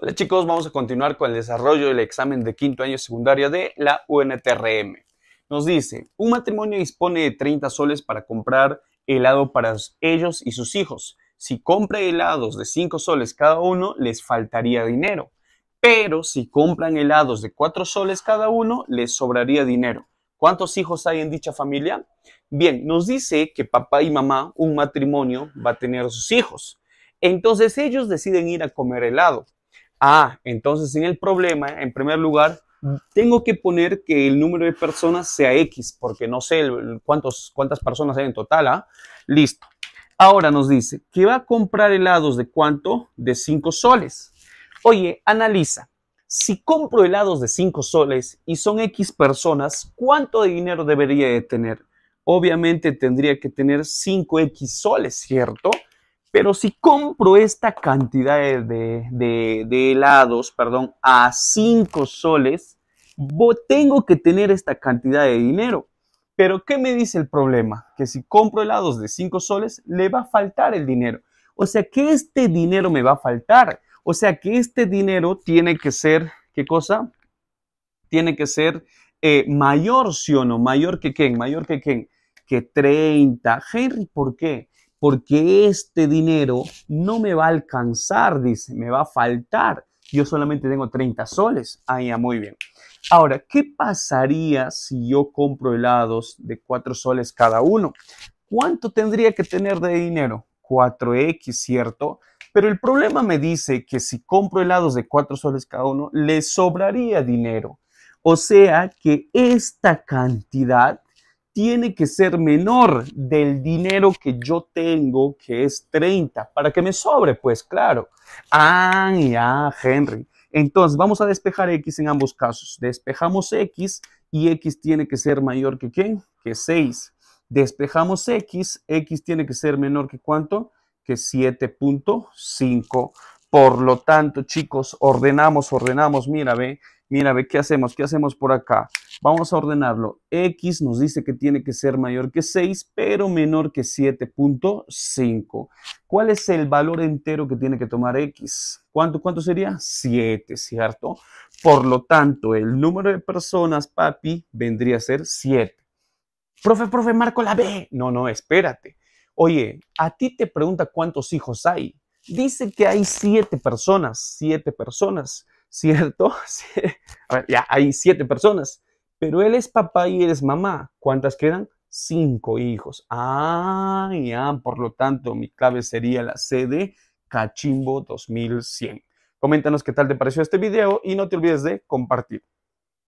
Hola chicos, vamos a continuar con el desarrollo del examen de quinto año secundario de la UNTRM. Nos dice, un matrimonio dispone de 30 soles para comprar helado para ellos y sus hijos. Si compra helados de 5 soles cada uno, les faltaría dinero. Pero si compran helados de 4 soles cada uno, les sobraría dinero. ¿Cuántos hijos hay en dicha familia? Bien, nos dice que papá y mamá, un matrimonio, va a tener sus hijos. Entonces ellos deciden ir a comer helado Ah, entonces en el problema, en primer lugar, tengo que poner que el número de personas sea X, porque no sé cuántas personas hay en total. ¿ah? Listo. Ahora nos dice que va a comprar helados de cuánto? De 5 soles. Oye, analiza. Si compro helados de 5 soles y son X personas, ¿cuánto de dinero debería de tener? Obviamente tendría que tener 5X soles, ¿cierto? Pero si compro esta cantidad de, helados, perdón, a 5 soles, tengo que tener esta cantidad de dinero. Pero ¿qué me dice el problema? Que si compro helados de 5 soles, le va a faltar el dinero. O sea que este dinero me va a faltar. O sea que este dinero tiene que ser, ¿qué cosa? Tiene que ser eh, mayor, sí o no, mayor que quién, mayor que quién, que 30. Henry, ¿por qué? porque este dinero no me va a alcanzar, dice, me va a faltar. Yo solamente tengo 30 soles. Ah, ya, muy bien. Ahora, ¿qué pasaría si yo compro helados de 4 soles cada uno? ¿Cuánto tendría que tener de dinero? 4X, ¿cierto? Pero el problema me dice que si compro helados de 4 soles cada uno, le sobraría dinero. O sea que esta cantidad tiene que ser menor del dinero que yo tengo, que es 30, para que me sobre, pues claro. Ah, ya, Henry. Entonces, vamos a despejar x en ambos casos. Despejamos x y x tiene que ser mayor que ¿qué? Que 6. Despejamos x, x tiene que ser menor que ¿cuánto? Que 7.5. Por lo tanto, chicos, ordenamos, ordenamos, mira, ve, mira, ve, ¿qué hacemos? ¿Qué hacemos por acá? Vamos a ordenarlo. X nos dice que tiene que ser mayor que 6, pero menor que 7.5. ¿Cuál es el valor entero que tiene que tomar X? ¿Cuánto, cuánto sería? 7, ¿cierto? Por lo tanto, el número de personas, papi, vendría a ser 7. Profe, profe, marco la B. No, no, espérate. Oye, a ti te pregunta cuántos hijos hay. Dice que hay 7 personas, 7 personas, ¿cierto? a ver, ya hay siete personas. Pero él es papá y eres mamá. ¿Cuántas quedan? Cinco hijos. Ah, ya, por lo tanto, mi clave sería la C de Cachimbo 2100. Coméntanos qué tal te pareció este video y no te olvides de compartir.